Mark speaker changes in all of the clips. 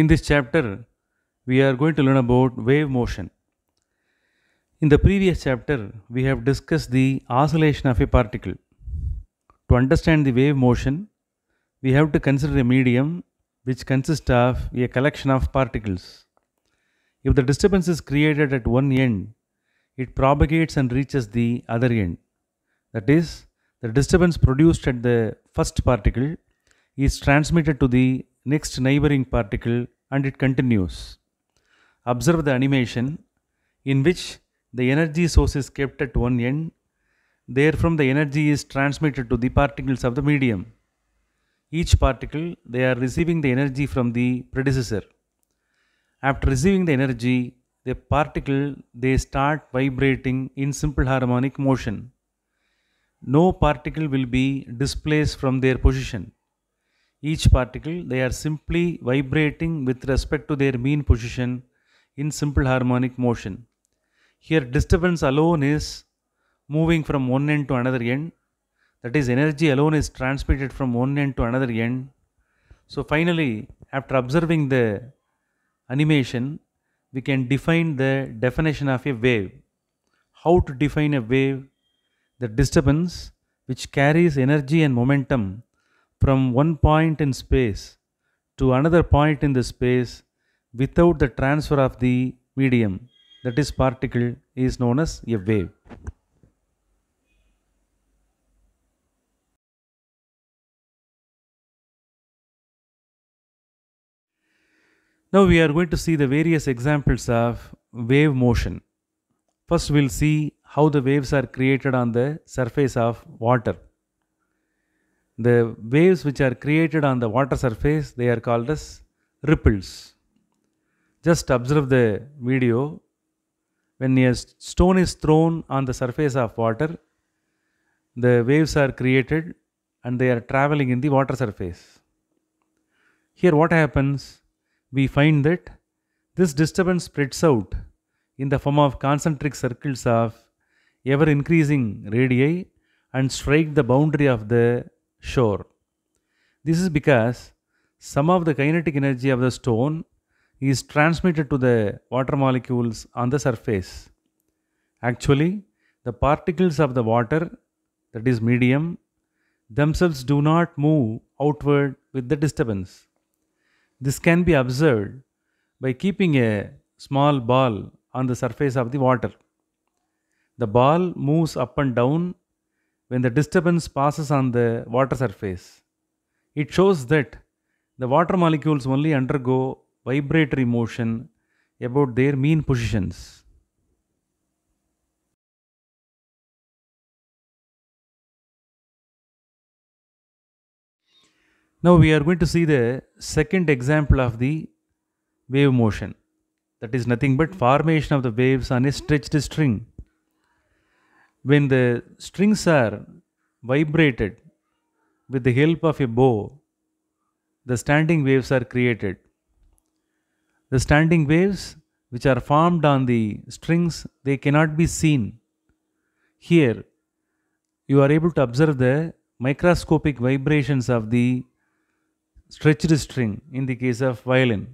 Speaker 1: In this chapter, we are going to learn about wave motion. In the previous chapter, we have discussed the oscillation of a particle. To understand the wave motion, we have to consider a medium which consists of a collection of particles. If the disturbance is created at one end, it propagates and reaches the other end. That is, the disturbance produced at the first particle is transmitted to the next neighboring particle and it continues. Observe the animation in which the energy source is kept at one end. Therefrom the energy is transmitted to the particles of the medium. Each particle they are receiving the energy from the predecessor. After receiving the energy, the particle they start vibrating in simple harmonic motion. No particle will be displaced from their position each particle, they are simply vibrating with respect to their mean position in simple harmonic motion. Here, disturbance alone is moving from one end to another end. That is, energy alone is transmitted from one end to another end. So, finally, after observing the animation, we can define the definition of a wave. How to define a wave? The disturbance which carries energy and momentum from one point in space to another point in the space without the transfer of the medium, that is particle, is known as a wave. Now we are going to see the various examples of wave motion. First we will see how the waves are created on the surface of water the waves which are created on the water surface they are called as ripples just observe the video when a stone is thrown on the surface of water the waves are created and they are traveling in the water surface here what happens we find that this disturbance spreads out in the form of concentric circles of ever increasing radii and strike the boundary of the shore. This is because some of the kinetic energy of the stone is transmitted to the water molecules on the surface. Actually, the particles of the water, that is medium, themselves do not move outward with the disturbance. This can be observed by keeping a small ball on the surface of the water. The ball moves up and down when the disturbance passes on the water surface. It shows that the water molecules only undergo vibratory motion about their mean positions. Now we are going to see the second example of the wave motion. That is nothing but formation of the waves on a stretched string when the strings are vibrated with the help of a bow, the standing waves are created. The standing waves which are formed on the strings, they cannot be seen. Here, you are able to observe the microscopic vibrations of the stretched string in the case of violin.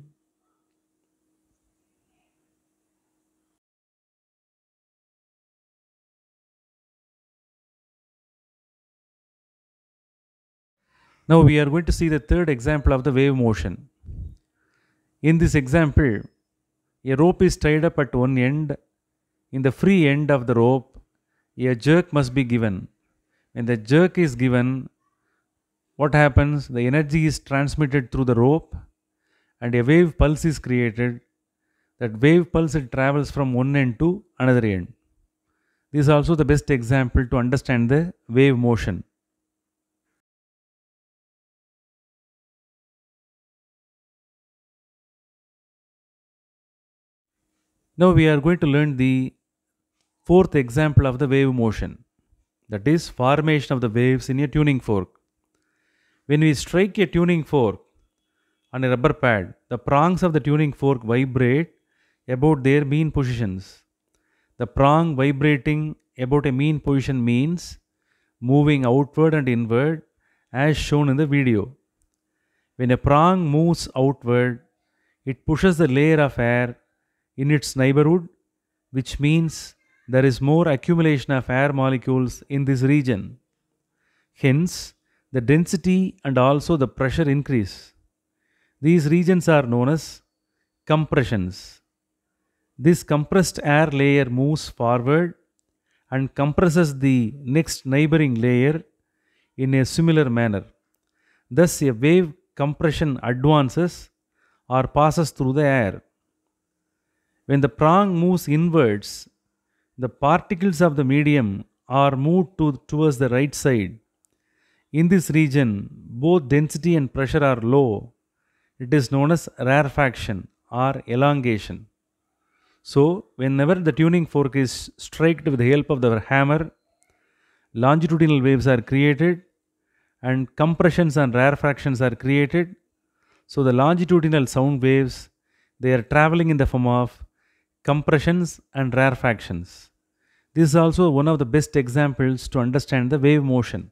Speaker 1: Now we are going to see the third example of the wave motion. In this example, a rope is tied up at one end. In the free end of the rope, a jerk must be given. When the jerk is given, what happens? The energy is transmitted through the rope and a wave pulse is created. That wave pulse it travels from one end to another end. This is also the best example to understand the wave motion. Now we are going to learn the fourth example of the wave motion that is formation of the waves in a tuning fork. When we strike a tuning fork on a rubber pad, the prongs of the tuning fork vibrate about their mean positions. The prong vibrating about a mean position means moving outward and inward as shown in the video. When a prong moves outward, it pushes the layer of air in its neighborhood, which means there is more accumulation of air molecules in this region. Hence, the density and also the pressure increase. These regions are known as compressions. This compressed air layer moves forward and compresses the next neighboring layer in a similar manner. Thus, a wave compression advances or passes through the air. When the prong moves inwards, the particles of the medium are moved to, towards the right side. In this region, both density and pressure are low. It is known as rarefaction or elongation. So, whenever the tuning fork is striked with the help of the hammer, longitudinal waves are created and compressions and rarefactions are created. So, the longitudinal sound waves, they are traveling in the form of compressions and rarefactions. This is also one of the best examples to understand the wave motion.